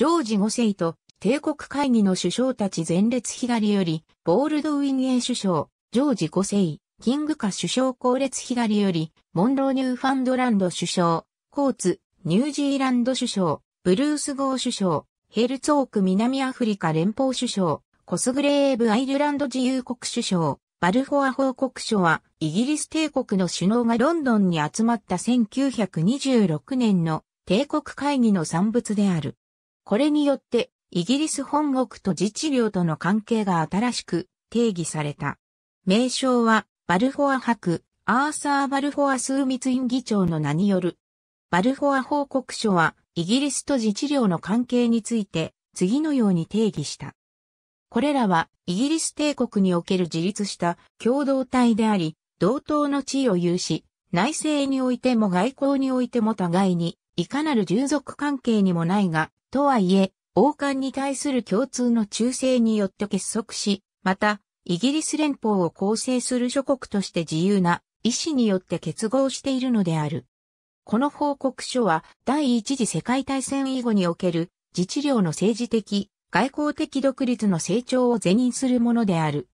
ジョージ5世と帝国会議の首相たち前列左より、ボールドウィン A 首相、ジョージ5世、キングカ首相後列左より、モンローニューファンドランド首相、コーツ、ニュージーランド首相、ブルース号首相、ヘルツォーク南アフリカ連邦首相、コスグレーブアイルランド自由国首相、バルフォア報告書は、イギリス帝国の首脳がロンドンに集まった1926年の帝国会議の産物である。これによって、イギリス本国と自治領との関係が新しく定義された。名称は、バルフォア博、アーサー・バルフォア枢密院議長の名による。バルフォア報告書は、イギリスと自治領の関係について、次のように定義した。これらは、イギリス帝国における自立した共同体であり、同等の地位を有し、内政においても外交においても互いに、いかなる従属関係にもないが、とはいえ、王冠に対する共通の忠誠によって結束し、また、イギリス連邦を構成する諸国として自由な意志によって結合しているのである。この報告書は第一次世界大戦以後における自治領の政治的、外交的独立の成長を是認するものである。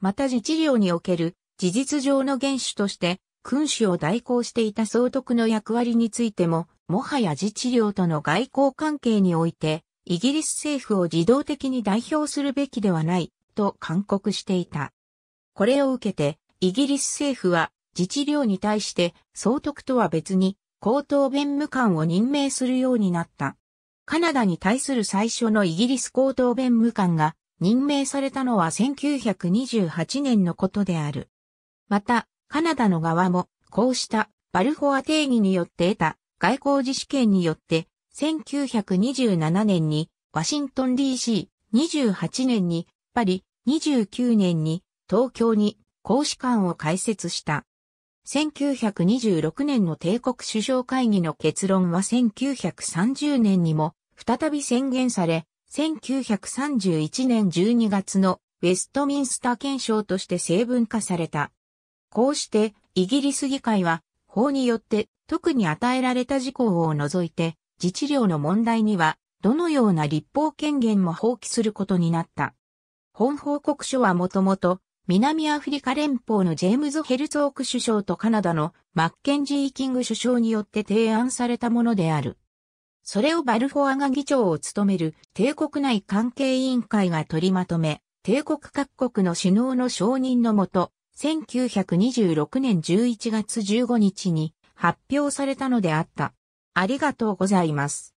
また自治領における事実上の原種として君主を代行していた総督の役割についてももはや自治領との外交関係において、イギリス政府を自動的に代表するべきではない、と勧告していた。これを受けて、イギリス政府は、自治領に対して、総督とは別に、高等弁務官を任命するようになった。カナダに対する最初のイギリス高等弁務官が任命されたのは1928年のことである。また、カナダの側も、こうしたバルフォア定義によって得た外交自主権によって、1927年にワシントン DC、28年にパリ、29年に東京に公使館を開設した。1926年の帝国首相会議の結論は1930年にも再び宣言され、1931年12月のウェストミンスター憲章として成文化された。こうしてイギリス議会は法によって特に与えられた事項を除いて、自治領の問題には、どのような立法権限も放棄することになった。本報告書はもともと、南アフリカ連邦のジェームズ・ヘルツォーク首相とカナダのマッケンジー・キング首相によって提案されたものである。それをバルフォアが議長を務める帝国内関係委員会が取りまとめ、帝国各国の首脳の承認のもと、1926年11月15日に発表されたのであった。ありがとうございます。